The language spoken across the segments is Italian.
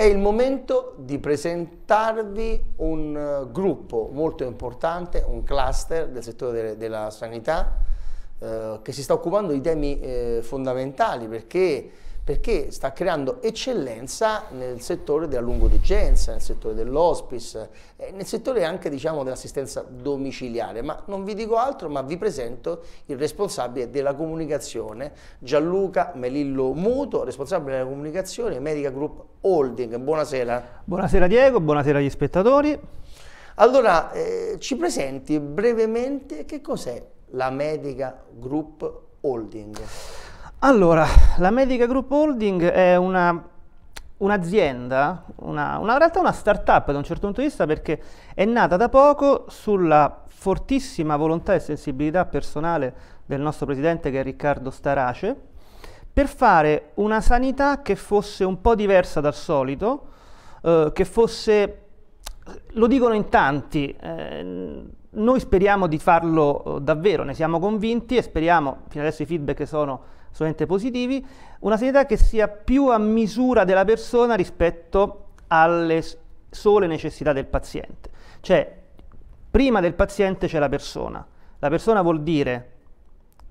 È il momento di presentarvi un eh, gruppo molto importante, un cluster del settore de della sanità eh, che si sta occupando di temi eh, fondamentali perché perché sta creando eccellenza nel settore della lungodegenza, nel settore dell'hospice, eh, nel settore anche diciamo, dell'assistenza domiciliare. Ma non vi dico altro, ma vi presento il responsabile della comunicazione, Gianluca Melillo Muto, responsabile della comunicazione Medica Group Holding. Buonasera. Buonasera Diego, buonasera agli spettatori. Allora, eh, ci presenti brevemente che cos'è la Medica Group Holding? Allora, la Medica Group Holding è una un'azienda, una, una, in realtà una start-up da un certo punto di vista perché è nata da poco sulla fortissima volontà e sensibilità personale del nostro presidente che è Riccardo Starace, per fare una sanità che fosse un po' diversa dal solito, eh, che fosse, lo dicono in tanti, eh, noi speriamo di farlo eh, davvero, ne siamo convinti e speriamo, fino adesso i feedback sono solamente positivi, una sanità che sia più a misura della persona rispetto alle sole necessità del paziente. Cioè, prima del paziente c'è la persona. La persona vuol dire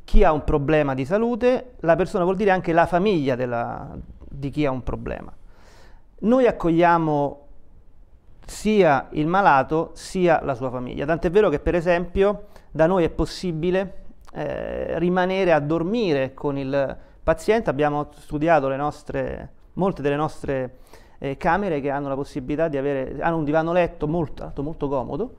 chi ha un problema di salute, la persona vuol dire anche la famiglia della, di chi ha un problema. Noi accogliamo sia il malato sia la sua famiglia, tant'è vero che per esempio da noi è possibile eh, rimanere a dormire con il paziente. Abbiamo studiato nostre, molte delle nostre eh, camere che hanno la possibilità di avere, hanno un divano letto molto, molto comodo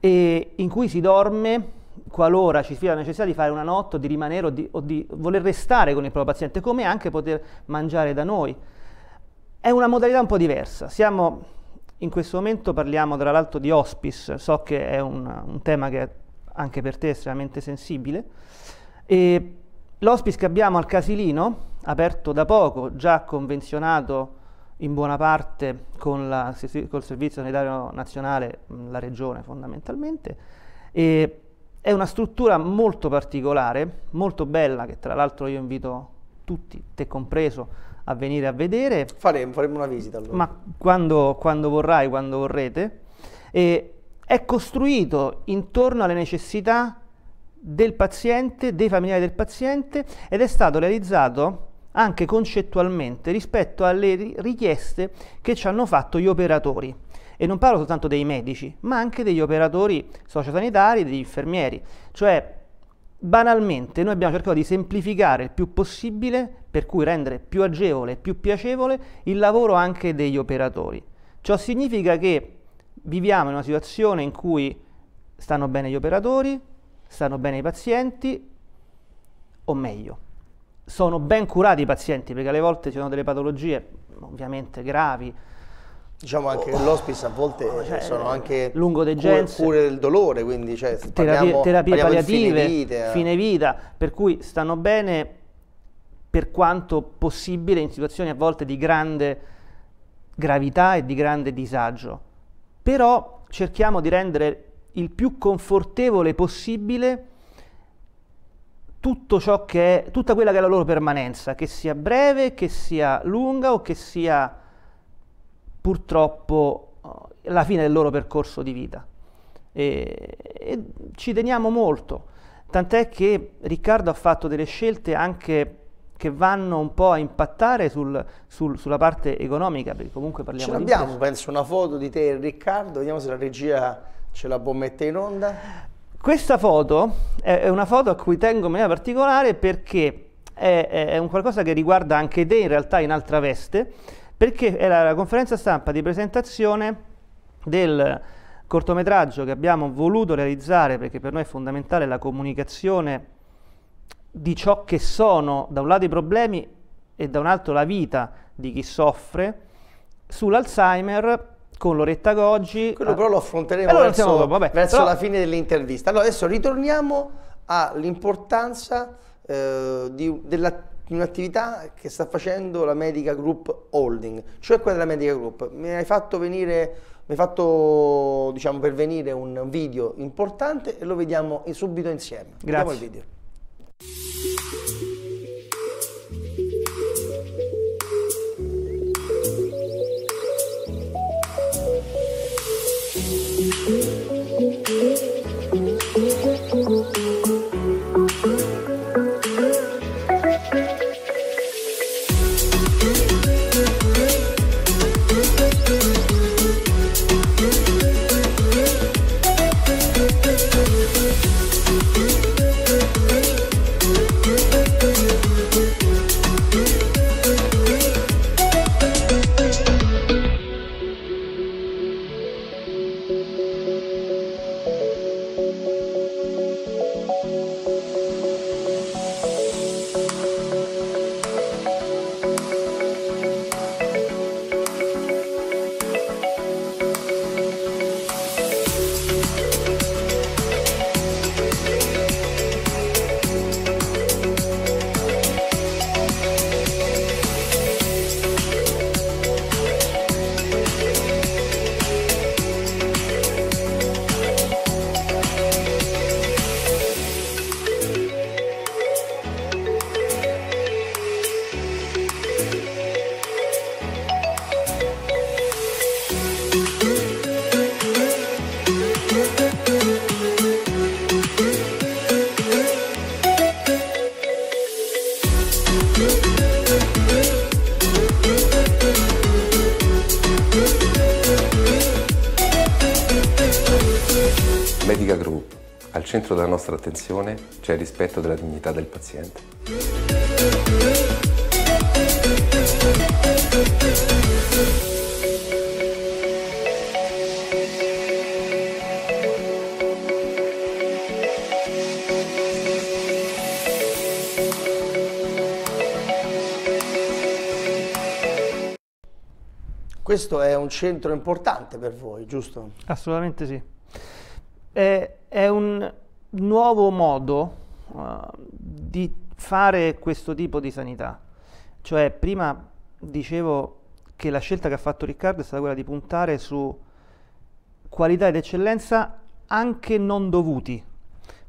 e in cui si dorme qualora ci sia la necessità di fare una notte, o di rimanere o di, o di voler restare con il proprio paziente, come anche poter mangiare da noi. È una modalità un po' diversa. Siamo, in questo momento parliamo tra l'altro di hospice, so che è un, un tema che anche per te estremamente sensibile. E l'hospice che abbiamo al Casilino, aperto da poco, già convenzionato in buona parte con la, col Servizio Sanitario Nazionale, la Regione fondamentalmente, e è una struttura molto particolare, molto bella, che tra l'altro io invito tutti, te compreso, a venire a vedere. Faremo, faremo una visita allora. Ma quando, quando vorrai, quando vorrete. E è costruito intorno alle necessità del paziente, dei familiari del paziente ed è stato realizzato anche concettualmente rispetto alle richieste che ci hanno fatto gli operatori. E non parlo soltanto dei medici, ma anche degli operatori sociosanitari, degli infermieri. Cioè, banalmente, noi abbiamo cercato di semplificare il più possibile, per cui rendere più agevole, più piacevole, il lavoro anche degli operatori. Ciò significa che viviamo in una situazione in cui stanno bene gli operatori, stanno bene i pazienti, o meglio, sono ben curati i pazienti, perché alle volte ci sono delle patologie ovviamente gravi. Diciamo anche che oh, l'hospice a volte oh, cioè, sono anche lungo degenze, cure, cure del dolore, quindi cioè, parliamo, terapie, terapie parliamo palliative, fine vita. fine vita, per cui stanno bene per quanto possibile in situazioni a volte di grande gravità e di grande disagio però cerchiamo di rendere il più confortevole possibile tutto ciò che è, tutta quella che è la loro permanenza, che sia breve, che sia lunga o che sia purtroppo eh, la fine del loro percorso di vita. E, e ci teniamo molto, tant'è che Riccardo ha fatto delle scelte anche che vanno un po' a impattare sul, sul, sulla parte economica, perché comunque parliamo ce di... Ce l'abbiamo, penso, una foto di te e Riccardo, vediamo se la regia ce la può mettere in onda. Questa foto è una foto a cui tengo in maniera particolare perché è, è un qualcosa che riguarda anche te in realtà in altra veste, perché era la conferenza stampa di presentazione del cortometraggio che abbiamo voluto realizzare perché per noi è fondamentale la comunicazione di ciò che sono da un lato i problemi e da un altro la vita di chi soffre sull'Alzheimer con Loretta Goggi. Quello ah. però lo affronteremo allora verso, dopo, vabbè, verso però... la fine dell'intervista. Allora adesso ritorniamo all'importanza eh, di, della un'attività che sta facendo la Medica Group Holding, cioè quella della Medica Group. Mi hai fatto venire, mi hai fatto diciamo, pervenire un video importante e lo vediamo subito insieme. Grazie. Vediamo il video. centro della nostra attenzione c'è cioè il rispetto della dignità del paziente. Questo è un centro importante per voi, giusto? Assolutamente sì. modo uh, di fare questo tipo di sanità. Cioè, prima dicevo che la scelta che ha fatto Riccardo è stata quella di puntare su qualità ed eccellenza anche non dovuti,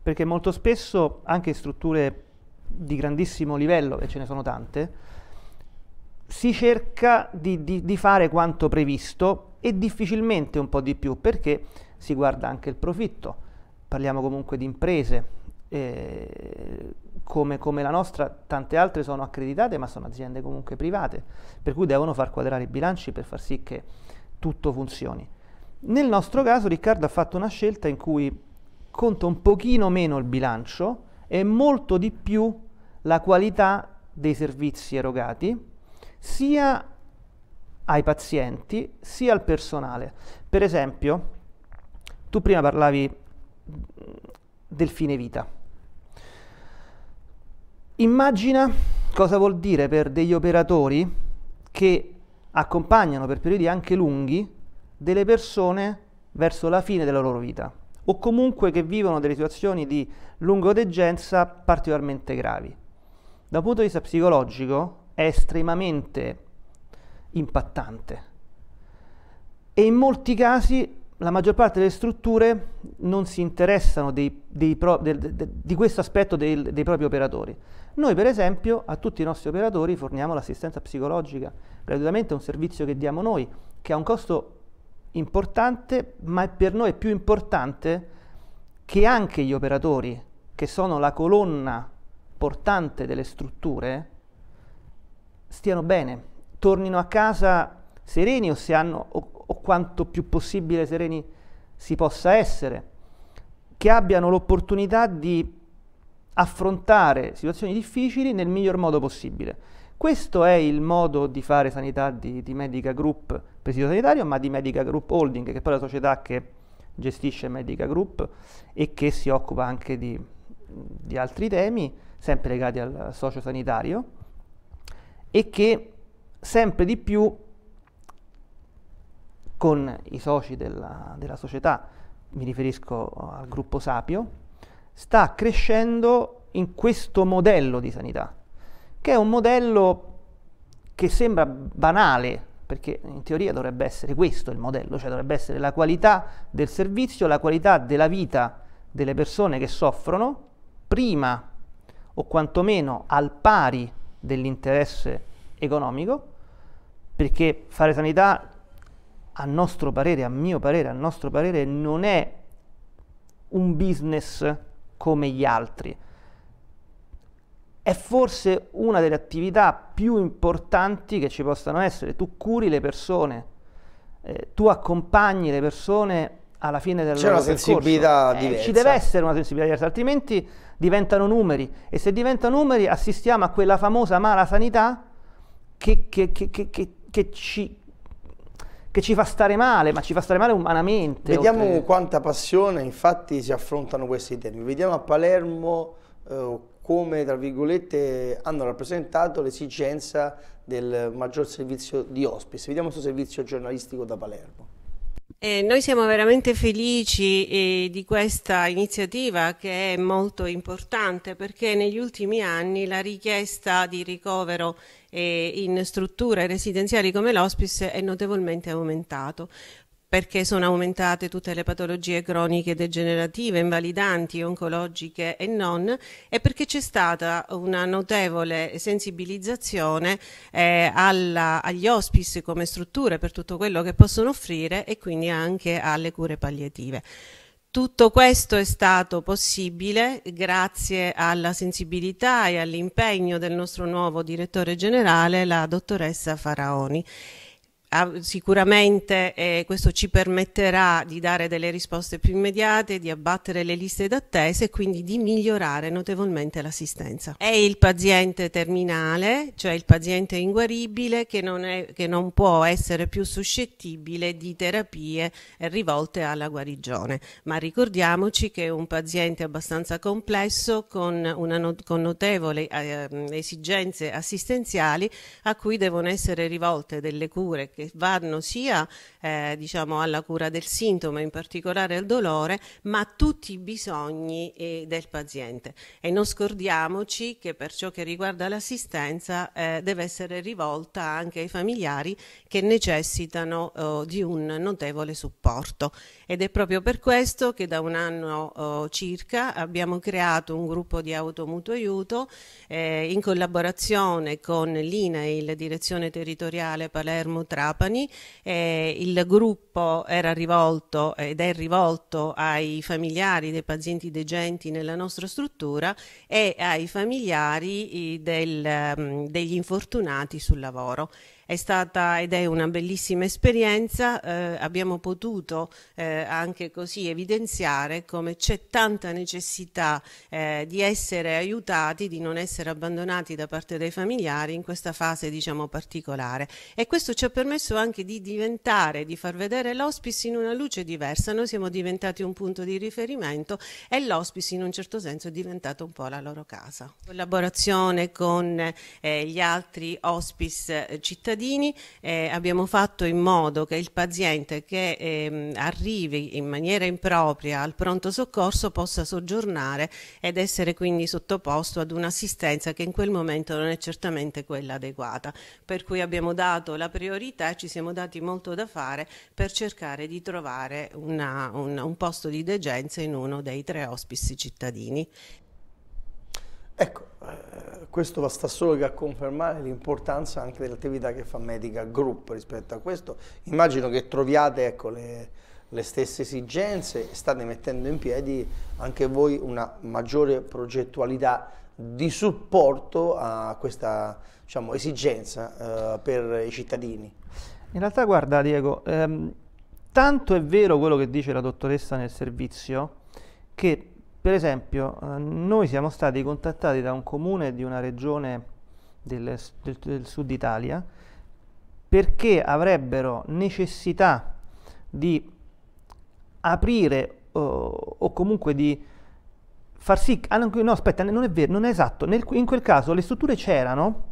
perché molto spesso anche in strutture di grandissimo livello, e ce ne sono tante, si cerca di, di, di fare quanto previsto e difficilmente un po' di più, perché si guarda anche il profitto parliamo comunque di imprese eh, come, come, la nostra, tante altre sono accreditate ma sono aziende comunque private, per cui devono far quadrare i bilanci per far sì che tutto funzioni. Nel nostro caso Riccardo ha fatto una scelta in cui conta un pochino meno il bilancio e molto di più la qualità dei servizi erogati sia ai pazienti sia al personale. Per esempio, tu prima parlavi del fine vita. Immagina cosa vuol dire per degli operatori che accompagnano per periodi anche lunghi delle persone verso la fine della loro vita o comunque che vivono delle situazioni di lungodegenza particolarmente gravi. Da un punto di vista psicologico è estremamente impattante e in molti casi la maggior parte delle strutture non si interessano dei, dei pro, del, de, di questo aspetto del, dei propri operatori. Noi per esempio a tutti i nostri operatori forniamo l'assistenza psicologica, gratuitamente è un servizio che diamo noi, che ha un costo importante, ma per noi è più importante che anche gli operatori, che sono la colonna portante delle strutture, stiano bene, tornino a casa sereni o se hanno o o quanto più possibile sereni si possa essere, che abbiano l'opportunità di affrontare situazioni difficili nel miglior modo possibile. Questo è il modo di fare sanità di, di Medica Group presidio sanitario, ma di Medica Group Holding, che è poi la società che gestisce Medica Group e che si occupa anche di, di altri temi, sempre legati al socio sanitario, e che sempre di più con i soci della, della società, mi riferisco eh, al gruppo Sapio, sta crescendo in questo modello di sanità, che è un modello che sembra banale, perché in teoria dovrebbe essere questo il modello, cioè dovrebbe essere la qualità del servizio, la qualità della vita delle persone che soffrono, prima o quantomeno al pari dell'interesse economico, perché fare sanità a nostro parere, a mio parere, a nostro parere, non è un business come gli altri. È forse una delle attività più importanti che ci possano essere. Tu curi le persone, eh, tu accompagni le persone alla fine del C'è loro una sensibilità eh, diversa. Ci deve essere una sensibilità diversa, altrimenti diventano numeri. E se diventano numeri assistiamo a quella famosa mala sanità che, che, che, che ci che ci fa stare male, ma ci fa stare male umanamente. Vediamo oltre... quanta passione infatti si affrontano questi temi. Vediamo a Palermo eh, come, tra virgolette, hanno rappresentato l'esigenza del maggior servizio di hospice. Vediamo questo servizio giornalistico da Palermo. Eh, noi siamo veramente felici eh, di questa iniziativa che è molto importante perché negli ultimi anni la richiesta di ricovero eh, in strutture residenziali come l'hospice è notevolmente aumentata perché sono aumentate tutte le patologie croniche degenerative, invalidanti, oncologiche e non, e perché c'è stata una notevole sensibilizzazione eh, alla, agli hospice come strutture per tutto quello che possono offrire e quindi anche alle cure palliative. Tutto questo è stato possibile grazie alla sensibilità e all'impegno del nostro nuovo direttore generale, la dottoressa Faraoni. Ah, sicuramente eh, questo ci permetterà di dare delle risposte più immediate, di abbattere le liste d'attesa e quindi di migliorare notevolmente l'assistenza. È il paziente terminale, cioè il paziente inguaribile che non, è, che non può essere più suscettibile di terapie rivolte alla guarigione, ma ricordiamoci che è un paziente abbastanza complesso con, una, con notevoli eh, esigenze assistenziali a cui devono essere rivolte delle cure che che vanno sia eh, diciamo alla cura del sintomo, in particolare al dolore, ma a tutti i bisogni eh, del paziente. E non scordiamoci che per ciò che riguarda l'assistenza eh, deve essere rivolta anche ai familiari che necessitano oh, di un notevole supporto ed è proprio per questo che da un anno oh, circa abbiamo creato un gruppo di automutuo aiuto eh, in collaborazione con l'INAIL, Direzione Territoriale Palermo-Trapani. Eh, il gruppo era rivolto ed è rivolto ai familiari dei pazienti degenti nella nostra struttura e ai familiari eh, del, mm, degli infortunati sul lavoro. È stata ed è una bellissima esperienza, eh, abbiamo potuto eh, anche così evidenziare come c'è tanta necessità eh, di essere aiutati, di non essere abbandonati da parte dei familiari in questa fase diciamo particolare e questo ci ha permesso anche di diventare, di far vedere l'hospice in una luce diversa, noi siamo diventati un punto di riferimento e l'hospice in un certo senso è diventato un po' la loro casa. Collaborazione con eh, gli altri hospice eh, cittadini cittadini eh, abbiamo fatto in modo che il paziente che eh, arrivi in maniera impropria al pronto soccorso possa soggiornare ed essere quindi sottoposto ad un'assistenza che in quel momento non è certamente quella adeguata. Per cui abbiamo dato la priorità e ci siamo dati molto da fare per cercare di trovare una, un, un posto di degenza in uno dei tre ospici cittadini. Ecco, questo basta solo che a confermare l'importanza anche dell'attività che fa Medica Group rispetto a questo. Immagino che troviate ecco, le, le stesse esigenze, state mettendo in piedi anche voi una maggiore progettualità di supporto a questa diciamo, esigenza eh, per i cittadini. In realtà guarda Diego, ehm, tanto è vero quello che dice la dottoressa nel servizio che per esempio, eh, noi siamo stati contattati da un comune di una regione del, del, del sud Italia perché avrebbero necessità di aprire uh, o comunque di far sì... Ah, no, aspetta, non è vero, non è esatto. Nel, in quel caso le strutture c'erano,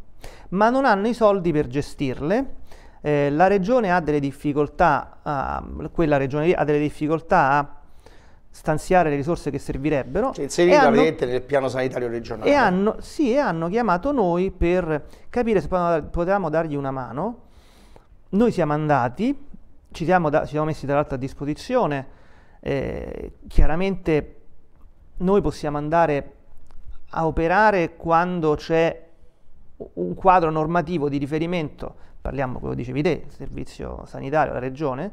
ma non hanno i soldi per gestirle. Eh, la regione ha delle difficoltà, a, ah, quella regione ha delle difficoltà a stanziare le risorse che servirebbero. Cioè, inserita praticamente nel piano sanitario regionale. E hanno, sì, e hanno chiamato noi per capire se potevamo dargli una mano. Noi siamo andati, ci siamo, da, ci siamo messi dall'altra a disposizione, eh, chiaramente noi possiamo andare a operare quando c'è un quadro normativo di riferimento, parliamo come dicevi te, il servizio sanitario, la regione,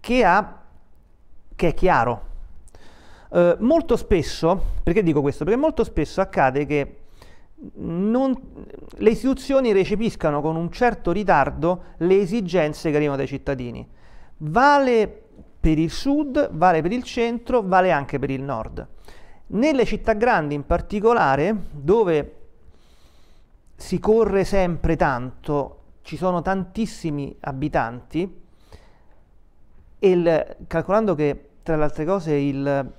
che, ha, che è chiaro, eh, molto spesso, perché dico questo? Perché molto spesso accade che non, le istituzioni recepiscano con un certo ritardo le esigenze che arrivano dai cittadini. Vale per il sud, vale per il centro, vale anche per il nord. Nelle città grandi in particolare, dove si corre sempre tanto, ci sono tantissimi abitanti, e il, calcolando che tra le altre cose il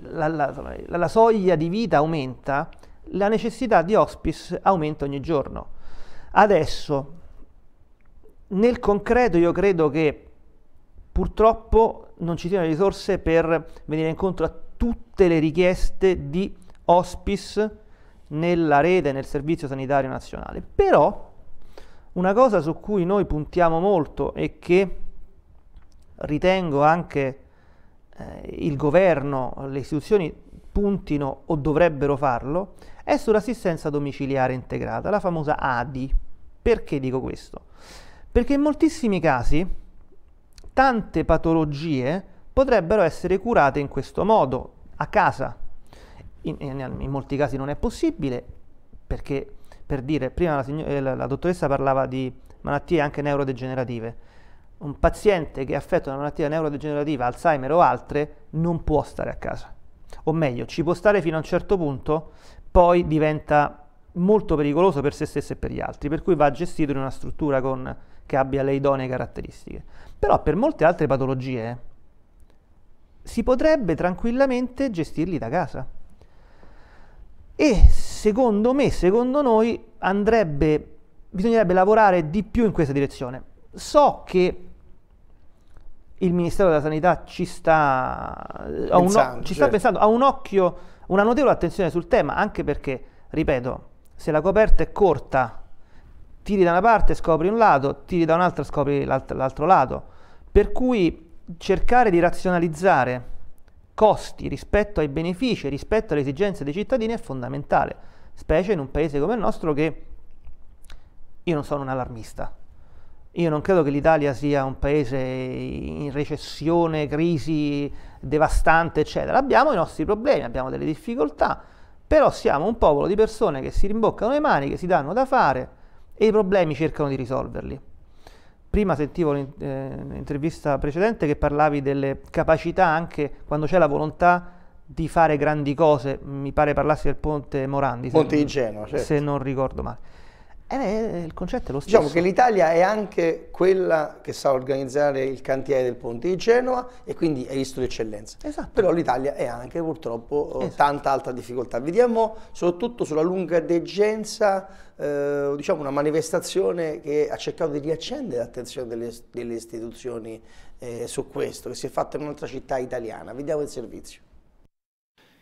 la, la, la, soglia di vita aumenta, la necessità di hospice aumenta ogni giorno. Adesso, nel concreto, io credo che purtroppo non ci siano risorse per venire incontro a tutte le richieste di hospice nella rete, nel Servizio Sanitario Nazionale. Però una cosa su cui noi puntiamo molto e che ritengo anche eh, il governo, le istituzioni puntino o dovrebbero farlo, è sull'assistenza domiciliare integrata, la famosa ADI. Perché dico questo? Perché in moltissimi casi tante patologie potrebbero essere curate in questo modo, a casa. In, in, in molti casi non è possibile, perché per dire, prima la, eh, la, la dottoressa parlava di malattie anche neurodegenerative, un paziente che è affetto da una malattia neurodegenerativa, Alzheimer o altre, non può stare a casa. O meglio, ci può stare fino a un certo punto, poi diventa molto pericoloso per se stesso e per gli altri, per cui va gestito in una struttura con, che abbia le idonee caratteristiche. Però per molte altre patologie eh, si potrebbe tranquillamente gestirli da casa. E secondo me, secondo noi, andrebbe, bisognerebbe lavorare di più in questa direzione. So che il Ministero della Sanità ci sta eh, pensando, un, ci sta certo. pensando, ha un occhio, una notevole attenzione sul tema, anche perché, ripeto, se la coperta è corta, tiri da una parte scopri un lato, tiri da un'altra scopri l'alt- l'altro lato. Per cui cercare di razionalizzare costi rispetto ai benefici, rispetto alle esigenze dei cittadini è fondamentale, specie in un paese come il nostro che io non sono un allarmista, io non credo che l'Italia sia un paese in recessione, crisi devastante, eccetera. Abbiamo i nostri problemi, abbiamo delle difficoltà, però siamo un popolo di persone che si rimboccano le maniche, si danno da fare e i problemi cercano di risolverli. Prima sentivo eh, l'intervista precedente che parlavi delle capacità anche quando c'è la volontà di fare grandi cose, mi pare parlassi del ponte Morandi, Ponte se, di Genova, certo. se non ricordo male. Eh, eh, eh il concetto è lo diciamo stesso. Diciamo che l'Italia è anche quella che sa organizzare il cantiere del ponte di Genova e quindi è visto l'eccellenza. Esatto. Però l'Italia è anche purtroppo eh, esatto. tanta altra difficoltà. Vediamo soprattutto sulla lunga degenza eh, diciamo una manifestazione che ha cercato di riaccendere l'attenzione delle, delle, istituzioni eh, su questo, che si è fatta in un'altra città italiana. Vediamo il servizio.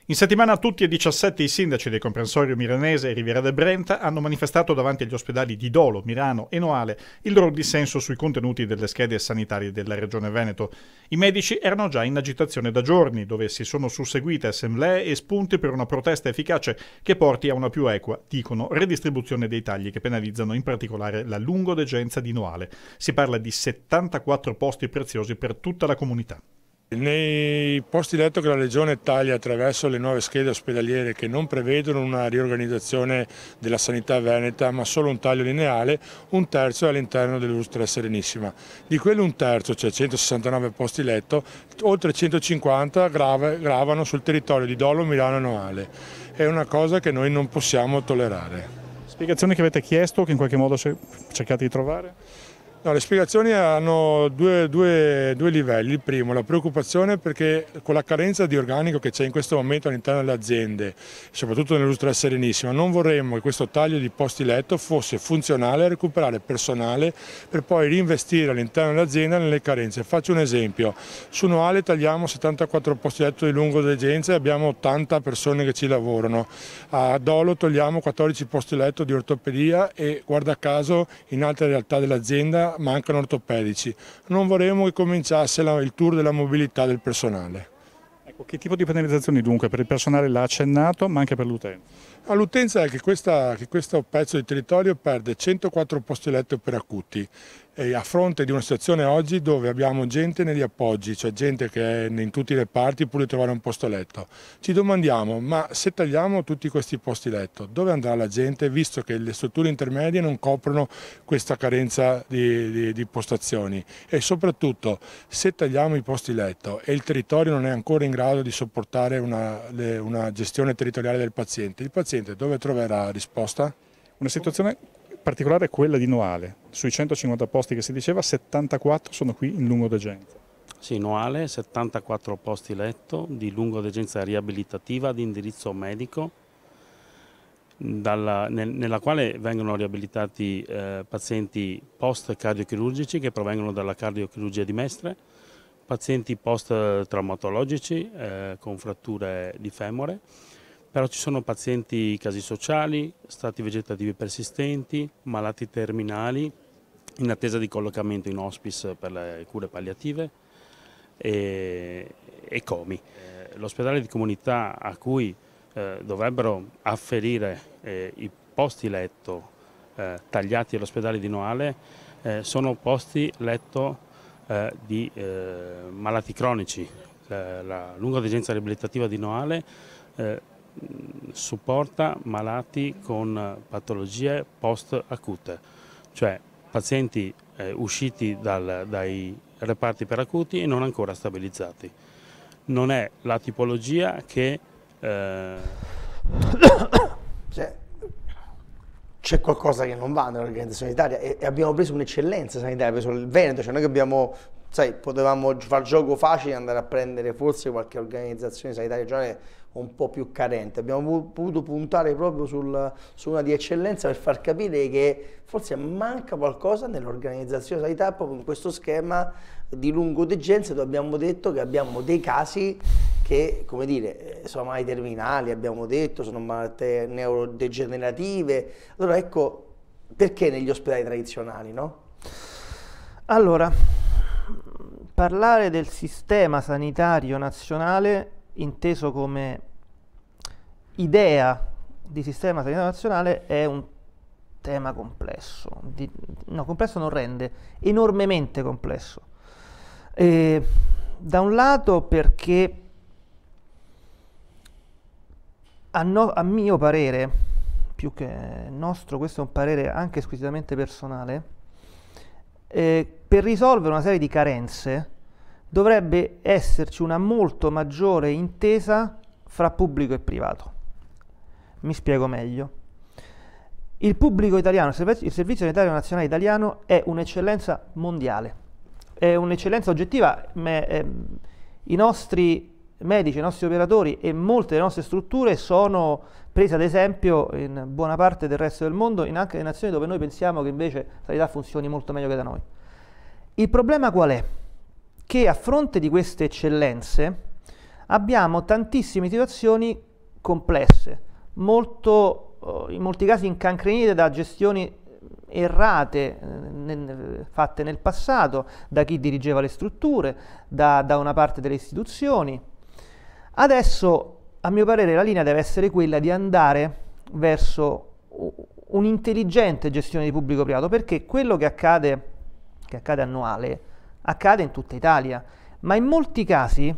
In settimana tutti e 17 i sindaci del comprensorio milanese e Riviera del Brenta hanno manifestato davanti agli ospedali di Dolo, Milano e Noale il loro dissenso sui contenuti delle schede sanitarie della Regione Veneto. I medici erano già in agitazione da giorni, dove si sono susseguite assemblee e spunti per una protesta efficace che porti a una più equa, dicono, redistribuzione dei tagli che penalizzano in particolare la lungodegenza di Noale. Si parla di 74 posti preziosi per tutta la comunità. Nei posti letto che la Regione taglia attraverso le nuove schede ospedaliere che non prevedono una riorganizzazione della sanità veneta ma solo un taglio lineale, un terzo è all'interno dell'Ustra Serenissima. Di quello un terzo, cioè 169 posti letto, oltre 150 grave, gravano sul territorio di Dolo, Milano e Noale. È una cosa che noi non possiamo tollerare. Spiegazioni che avete chiesto, che in qualche modo cercate di trovare? No, le spiegazioni hanno due, due, due, livelli. Il primo, la preoccupazione perché con la carenza di organico che c'è in questo momento all'interno delle aziende, soprattutto nell'Ultra Serenissima, non vorremmo che questo taglio di posti letto fosse funzionale a recuperare personale per poi reinvestire all'interno dell'azienda nelle carenze. Faccio un esempio, su Noale tagliamo 74 posti letto di lungo degenza e abbiamo 80 persone che ci lavorano. A Dolo togliamo 14 posti letto di ortopedia e guarda caso in altre realtà dell'azienda mancano ortopedici. Non vorremmo che cominciasse la, il tour della mobilità del personale. Ecco, che tipo di penalizzazioni dunque per il personale l'ha accennato ma anche per l'utenza? L'utenza è che, questa, che, questo pezzo di territorio perde 104 posti letto per acuti a fronte di una situazione oggi dove abbiamo gente negli appoggi, cioè gente che è in tutti i reparti pur di trovare un posto letto, ci domandiamo ma se tagliamo tutti questi posti letto dove andrà la gente visto che le strutture intermedie non coprono questa carenza di, di, di postazioni e soprattutto se tagliamo i posti letto e il territorio non è ancora in grado di sopportare una, una gestione territoriale del paziente, il paziente dove troverà risposta? Una situazione particolare è quella di Noale. Sui 150 posti che si diceva, 74 sono qui in lungo degenza. Sì, Noale, 74 posti letto di lungo degenza riabilitativa di indirizzo medico, dalla, nel, nella quale vengono riabilitati eh, pazienti post-cardiochirurgici che provengono dalla cardiochirurgia di Mestre, pazienti post-traumatologici eh, con fratture di femore, però ci sono pazienti casi sociali, stati vegetativi persistenti, malati terminali in attesa di collocamento in hospice per le cure palliative e, e comi. Eh, l'ospedale di comunità a cui eh, dovrebbero afferire eh, i posti letto eh, tagliati all'ospedale di Noale eh, sono posti letto eh, di malati cronici. La, la lunga degenza riabilitativa di Noale supporta malati con patologie post-acute, cioè pazienti eh, usciti dal, dai reparti per acuti e non ancora stabilizzati. Non è la tipologia che... Eh... C'è qualcosa che non va nell'organizzazione sanitaria e, e abbiamo preso un'eccellenza sanitaria, preso il Veneto, cioè noi che abbiamo sai, potevamo far gioco facile andare a prendere forse qualche organizzazione sanitaria regionale un po' più carente. Abbiamo potuto puntare proprio sul, su una di eccellenza per far capire che forse manca qualcosa nell'organizzazione sanità proprio in questo schema di lungo degenza dove abbiamo detto che abbiamo dei casi che, come dire, eh, sono mai terminali, abbiamo detto, sono malattie neurodegenerative. Allora ecco, perché negli ospedali tradizionali, no? Allora, parlare del sistema sanitario nazionale inteso come idea di sistema sanitario nazionale è un tema complesso, di, no complesso non rende, enormemente complesso. E, da un lato perché a, no, a mio parere, più che nostro, questo è un parere anche squisitamente personale, eh, per risolvere una serie di carenze dovrebbe esserci una molto maggiore intesa fra pubblico e privato. Mi spiego meglio. Il pubblico italiano, il servizio, sanitario nazionale italiano è un'eccellenza mondiale, è un'eccellenza oggettiva, ma ehm, i nostri medici, i nostri operatori e molte delle nostre strutture sono prese ad esempio in buona parte del resto del mondo, in anche in nazioni dove noi pensiamo che invece la sanità funzioni molto meglio che da noi. Il problema qual è? che a fronte di queste eccellenze abbiamo tantissime situazioni complesse, molto, eh, in molti casi incancrenite da gestioni errate eh, fatte nel passato, da chi dirigeva le strutture, da, da una parte delle istituzioni. Adesso, a mio parere, la linea deve essere quella di andare verso un'intelligente gestione di pubblico privato, perché quello che accade, che accade annuale, accade in tutta Italia, ma in molti casi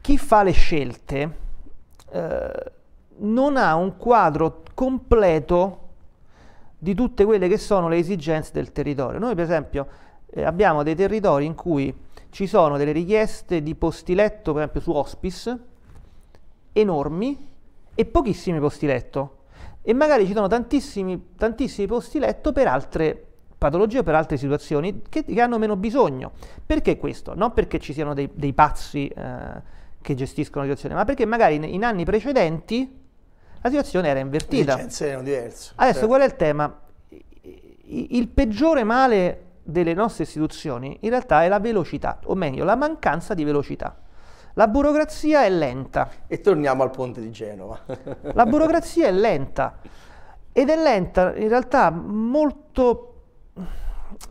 chi fa le scelte eh, non ha un quadro completo di tutte quelle che sono le esigenze del territorio. Noi per esempio eh, abbiamo dei territori in cui ci sono delle richieste di posti letto, per esempio su hospice, enormi e pochissimi posti letto. E magari ci sono tantissimi, tantissimi posti letto per altre patologie o per altre situazioni che, che hanno meno bisogno. Perché questo? Non perché ci siano dei, dei pazzi eh, che gestiscono la situazione, ma perché magari in, in anni precedenti la situazione era invertita. Le licenze erano diverse. Adesso certo. qual è il tema? Il peggiore male delle nostre istituzioni in realtà è la velocità, o meglio la mancanza di velocità. La burocrazia è lenta. E torniamo al ponte di Genova. la burocrazia è lenta ed è lenta in realtà molto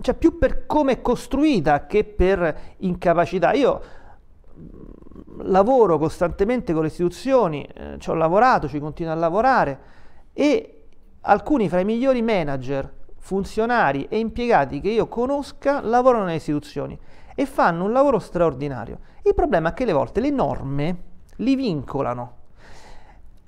cioè più per come è costruita che per incapacità. Io mm, lavoro costantemente con le istituzioni, eh, ci ho lavorato, ci continuo a lavorare e alcuni fra i migliori manager, funzionari e impiegati che io conosca lavorano nelle istituzioni e fanno un lavoro straordinario. Il problema è che le volte le norme li vincolano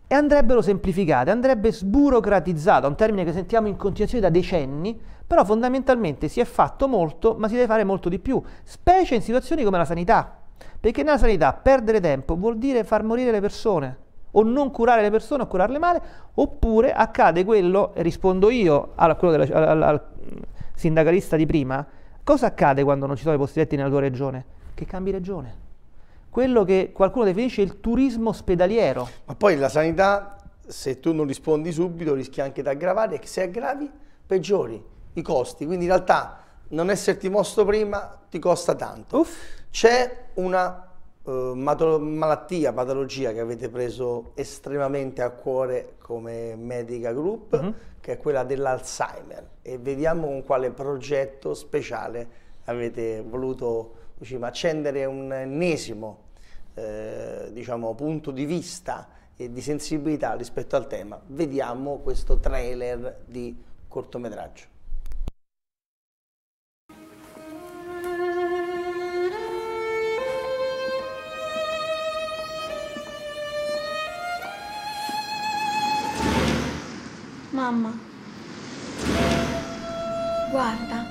e andrebbero semplificate, andrebbe sburocratizzata, un termine che sentiamo in continuazione da decenni, però fondamentalmente si è fatto molto, ma si deve fare molto di più, specie in situazioni come la sanità, perché nella sanità perdere tempo vuol dire far morire le persone, o non curare le persone o curarle male, oppure accade quello, e rispondo io alla, della, alla, al sindacalista di prima, cosa accade quando non ci sono i posti letti nella tua regione? Che cambi regione. Quello che qualcuno definisce il turismo ospedaliero. Ma poi la sanità, se tu non rispondi subito, rischia anche di aggravare e se aggravi peggiori i costi, quindi in realtà non esserti mosso prima ti costa tanto. C'è una uh, malattia, patologia che avete preso estremamente a cuore come Medica Group, uh mhm. -huh. che è quella dell'Alzheimer e vediamo con quale progetto speciale avete voluto diciamo, accendere un ennesimo eh, diciamo, punto di vista e di sensibilità rispetto al tema. Vediamo questo trailer di cortometraggio. mamma. Guarda.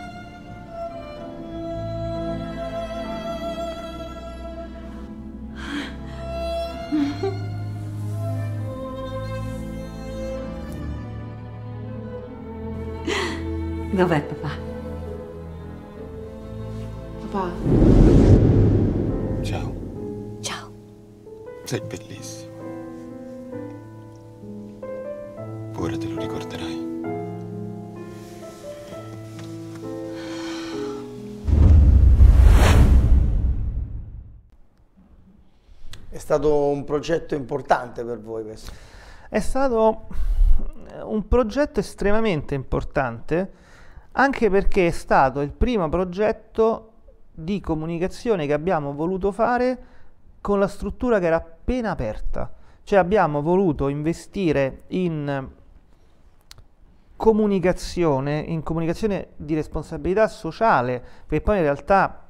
Dov'è papà? Papà. Ciao. Ciao. Sei bellissimo. stato un progetto importante per voi questo? È stato un progetto estremamente importante anche perché è stato il primo progetto di comunicazione che abbiamo voluto fare con la struttura che era appena aperta. Cioè abbiamo voluto investire in comunicazione, in comunicazione di responsabilità sociale, perché poi in realtà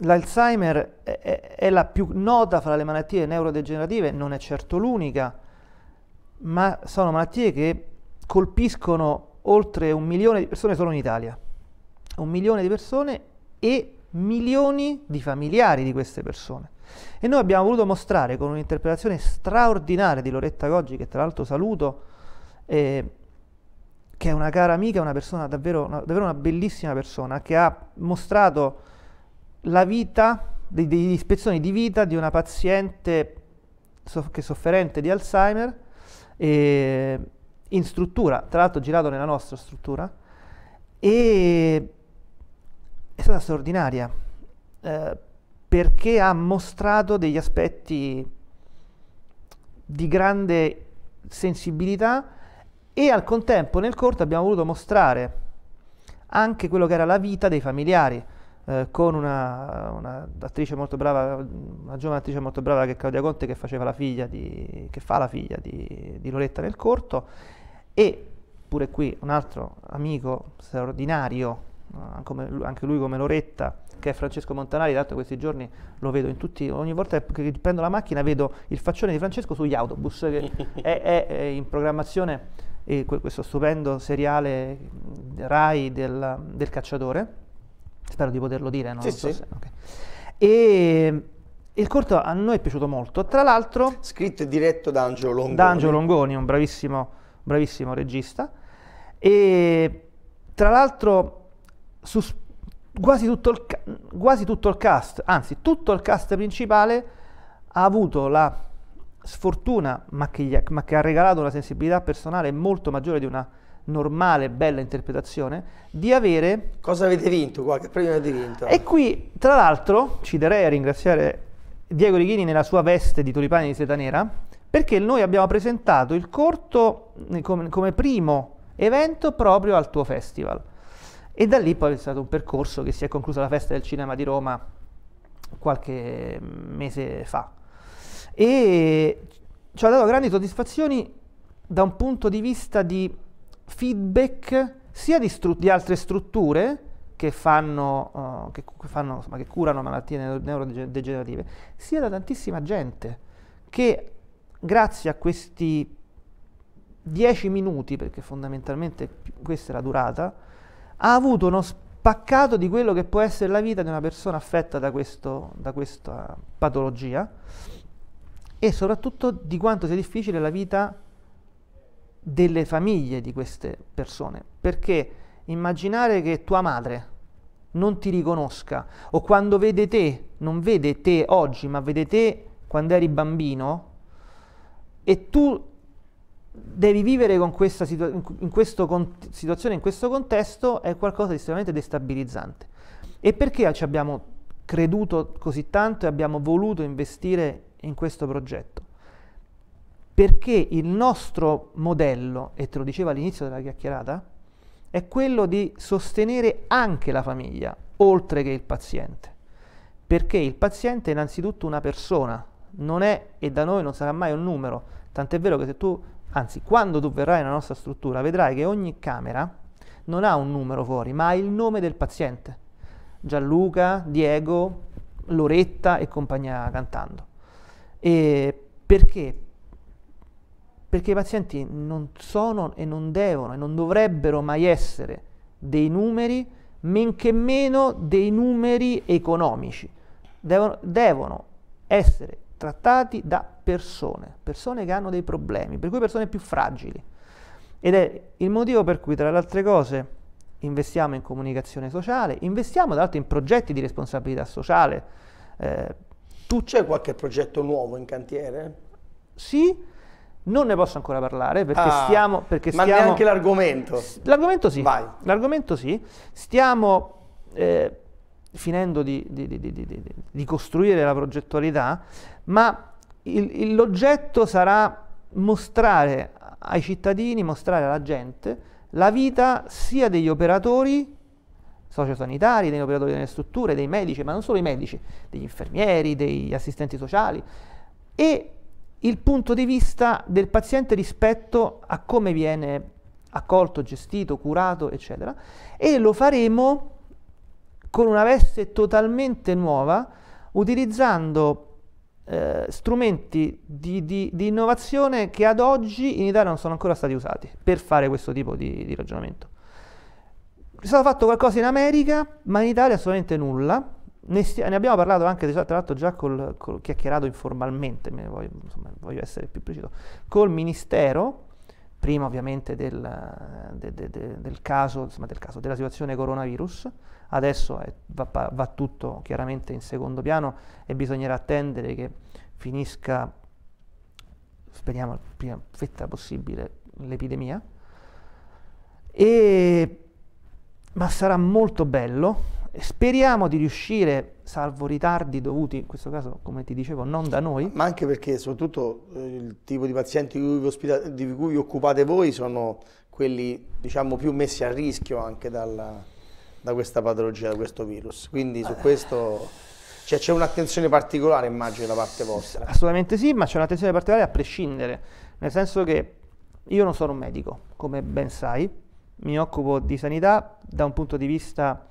L'Alzheimer è, è, la più nota fra le malattie neurodegenerative, non è certo l'unica, ma sono malattie che colpiscono oltre un milione di persone solo in Italia. Un milione di persone e milioni di familiari di queste persone. E noi abbiamo voluto mostrare con un'interpretazione straordinaria di Loretta Goggi, che tra l'altro saluto, eh, che è una cara amica, una persona davvero una, davvero una bellissima persona, che ha mostrato la vita, delle ispezioni di vita di una paziente soff- che è sofferente di Alzheimer eh, in struttura, tra l'altro girato nella nostra struttura, e è stata straordinaria eh, perché ha mostrato degli aspetti di grande sensibilità e al contempo nel corto abbiamo voluto mostrare anche quello che era la vita dei familiari eh, con una, una, attrice molto brava, una giovane attrice molto brava che è Claudia Conte che, faceva la figlia di, che fa la figlia di, di Loretta nel corto e pure qui un altro amico straordinario eh, anche lui come Loretta, che è Francesco Montanari, dato questi giorni lo vedo in tutti, ogni volta che prendo la macchina vedo il faccione di Francesco sugli autobus, che è, è, è, in programmazione eh, questo stupendo seriale mm, Rai del, del cacciatore Spero di poterlo dire, non sì, so sì. Se, okay. E eh, il corto a noi è piaciuto molto. Tra l'altro... Scritto e diretto da Angelo Longoni. Da Angelo Longoni, un bravissimo, bravissimo regista. E tra l'altro su quasi tutto, il, quasi tutto il cast, anzi tutto il cast principale ha avuto la sfortuna, ma che, gli, ma che, ha regalato una sensibilità personale molto maggiore di una normale, bella interpretazione, di avere... Cosa avete vinto qua? Che premio avete vinto? E qui, tra l'altro, ci darei a ringraziare Diego Righini nella sua veste di Tulipani di Seta Nera, perché noi abbiamo presentato il corto eh, come, come primo evento proprio al tuo festival. E da lì poi è stato un percorso che si è concluso la Festa del Cinema di Roma qualche mese fa. E ci ha dato grandi soddisfazioni da un punto di vista di feedback sia di, di altre strutture che, fanno, uh, che, fanno, insomma, che curano malattie neurodegenerative, sia da tantissima gente che grazie a questi 10 minuti, perché fondamentalmente questa è la durata, ha avuto uno spaccato di quello che può essere la vita di una persona affetta da, questo, da questa patologia e soprattutto di quanto sia difficile la vita delle famiglie di queste persone, perché immaginare che tua madre non ti riconosca o quando vede te, non vede te oggi, ma vede te quando eri bambino e tu devi vivere con questa situa- in questo con- situazione, in questo contesto, è qualcosa di estremamente destabilizzante. E perché ci abbiamo creduto così tanto e abbiamo voluto investire in questo progetto? perché il nostro modello, e te lo dicevo all'inizio della chiacchierata, è quello di sostenere anche la famiglia, oltre che il paziente. Perché il paziente è innanzitutto una persona, non è e da noi non sarà mai un numero, tant'è vero che se tu, anzi quando tu verrai nella nostra struttura, vedrai che ogni camera non ha un numero fuori, ma ha il nome del paziente. Gianluca, Diego, Loretta e compagnia cantando. E perché? perché i pazienti non sono e non devono e non dovrebbero mai essere dei numeri, men che meno dei numeri economici. Devono, devono, essere trattati da persone, persone che hanno dei problemi, per cui persone più fragili. Ed è il motivo per cui, tra le altre cose, investiamo in comunicazione sociale, investiamo tra l'altro in progetti di responsabilità sociale. Eh, tu c'è qualche progetto nuovo in cantiere? Sì, non ne posso ancora parlare perché ah, stiamo... Perché ma stiamo, neanche l'argomento. L'argomento sì. Vai. L'argomento sì. Stiamo eh, finendo di, di, di, di, costruire la progettualità, ma il, l'oggetto sarà mostrare ai cittadini, mostrare alla gente la vita sia degli operatori sociosanitari, degli operatori delle strutture, dei medici, ma non solo i medici, degli infermieri, degli assistenti sociali e il punto di vista del paziente rispetto a come viene accolto, gestito, curato, eccetera, e lo faremo con una veste totalmente nuova, utilizzando eh, strumenti di, di, di, innovazione che ad oggi in Italia non sono ancora stati usati per fare questo tipo di, di ragionamento. È stato fatto qualcosa in America, ma in Italia assolutamente nulla, ne, stia, ne, abbiamo parlato anche, tra l'altro, già col, col chiacchierato informalmente, voglio, insomma, voglio, essere più preciso, col Ministero, prima ovviamente del, de, de, de, del, caso, insomma, del caso, della situazione coronavirus, adesso è, va, va, tutto chiaramente in secondo piano e bisognerà attendere che finisca, speriamo, la prima fetta possibile l'epidemia. E, ma sarà molto bello Speriamo di riuscire, salvo ritardi dovuti, in questo caso, come ti dicevo, non da noi. Ma anche perché soprattutto eh, il tipo di pazienti di cui, di cui vi occupate voi sono quelli, diciamo, più messi a rischio anche dalla, da questa patologia, da questo virus. Quindi su eh. questo cioè, c'è un'attenzione particolare, immagino, da parte vostra. Assolutamente sì, ma c'è un'attenzione particolare a prescindere, nel senso che io non sono un medico, come ben sai, mi occupo di sanità da un punto di vista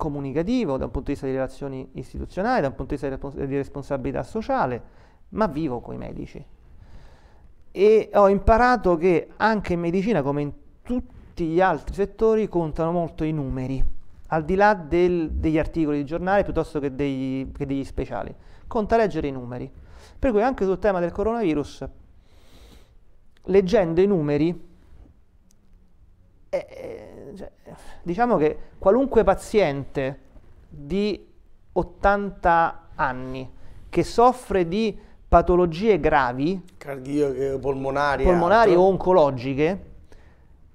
comunicativo, da un punto di vista di relazioni istituzionali, da un punto di vista di responsabilità sociale, ma vivo con i medici. E ho imparato che anche in medicina, come in tutti gli altri settori, contano molto i numeri, al di là del, degli articoli di giornale piuttosto che degli, che degli speciali. Conta leggere i numeri. Per cui anche sul tema del coronavirus, leggendo i numeri, eh, eh cioè, diciamo che qualunque paziente di 80 anni che soffre di patologie gravi, cardiache, polmonari, polmonari o oncologiche,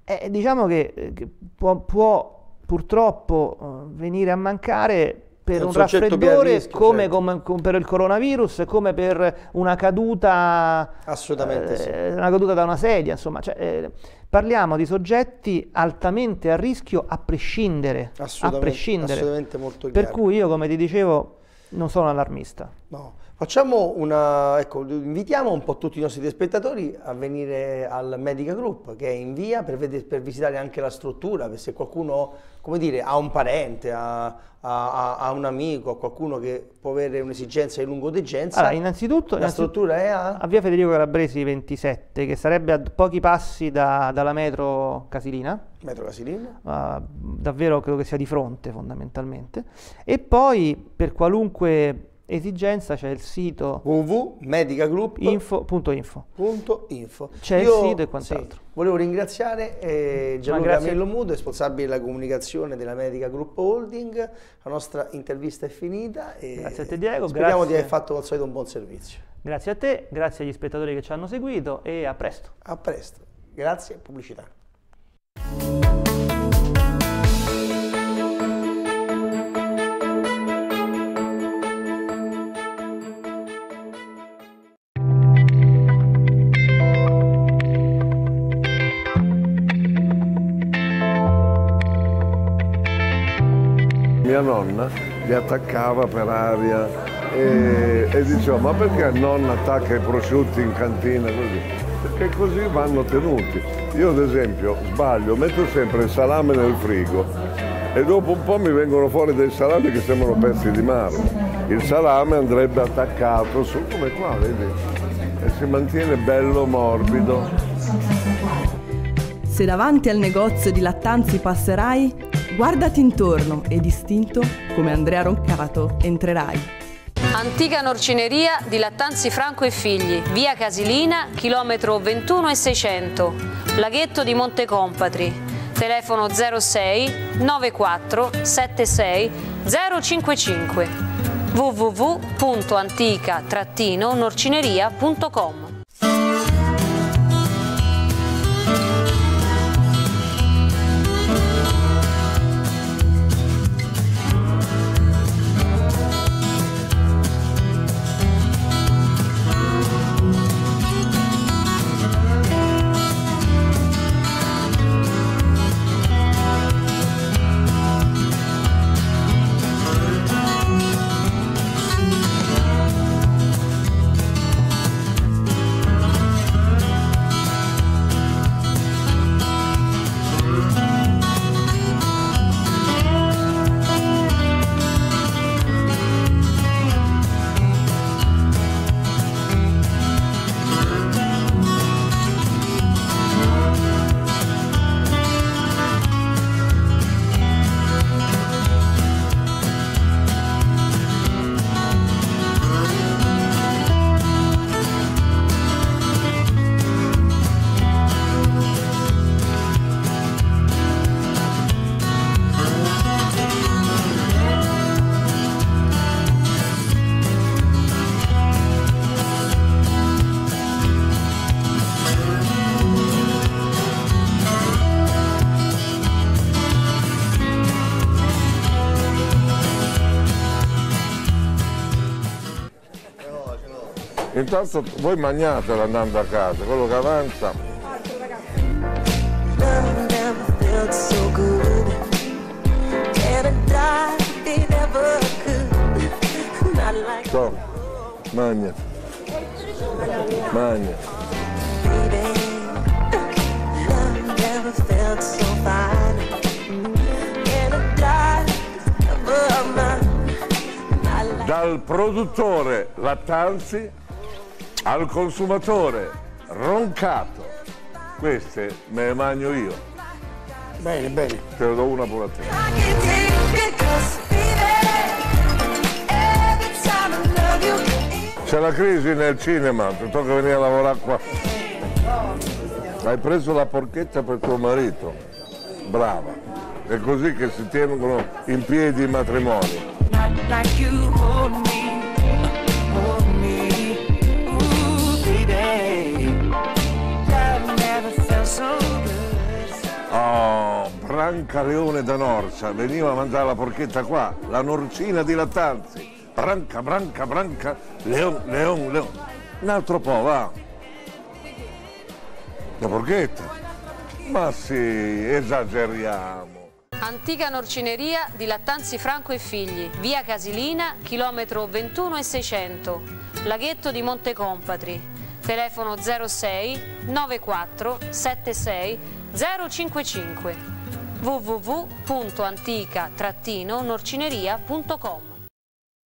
eh, diciamo che, eh, che può, può, purtroppo eh, venire a mancare per un, un raffreddore rischio, come, certo. come, come, per il coronavirus, come per una caduta, eh, sì. una caduta da una sedia, insomma. Cioè, eh, parliamo di soggetti altamente a rischio a prescindere. Assolutamente, a prescindere. assolutamente molto chiaro. Per cui io, come ti dicevo, non sono un allarmista. No. Facciamo una, ecco, invitiamo un po' tutti i nostri spettatori a venire al Medica Group che è in via per, per visitare anche la struttura, per se qualcuno dire, ha un parente, ha, ha, ha, un amico, qualcuno che può avere un'esigenza di lungodegenza. Allora, innanzitutto, la innanzitutto, struttura è a... a... via Federico Calabresi 27, che sarebbe a pochi passi da, dalla metro Casilina. Metro Casilina. Uh, davvero credo che sia di fronte fondamentalmente. E poi per qualunque esigenza c'è il sito www.medicagroup.info c'è il sito e quant'altro sì, volevo ringraziare eh, Gianluca Mudo responsabile della comunicazione della Medica Group Holding la nostra intervista è finita grazie a te Diego speriamo grazie. di aver fatto al solito un buon servizio grazie a te grazie agli spettatori che ci hanno seguito e a presto a presto grazie pubblicità mia nonna li attaccava per aria e, e diceva ma perché nonna attacca i prosciutti in cantina così? Perché così vanno tenuti. Io ad esempio sbaglio, metto sempre il salame nel frigo e dopo un po' mi vengono fuori dei salami che sembrano pezzi di marmo. Il salame andrebbe attaccato su come qua, vedi? E si mantiene bello morbido. Se davanti al negozio di lattanzi passerai, Guardati intorno e distinto come Andrea Roncato entrerai. Antica norcineria di Lattanzi Franco e Figli, via Casilina, chilometro 21 e 600, laghetto di Montecompatri, telefono 06 94 76 055 www.antica-norcineria.com intanto voi mangiatela andando a casa, quello che avanza. Tom, magna. Magna. Dal produttore Lattanzi al consumatore roncato. Queste me le mangio io. Bene, bene. Te ne do una pure a te. Eh, C'è la crisi nel cinema, ti che venire a lavorare qua. Hai preso la porchetta per tuo marito. Brava. È così che si tengono in piedi i matrimoni. Oh, Brancaleone da Norcia, veniva a mangiare la porchetta qua, la norcina di Lattanzi. Branca, branca, branca, leon, leon, leon. Un altro po', va. La porchetta. Ma sì, esageriamo. Antica norcineria di Lattanzi Franco e Figli, via Casilina, chilometro 21 e 600, laghetto di Montecompatri, telefono 06 94 76 055 www.antica-norcineria.com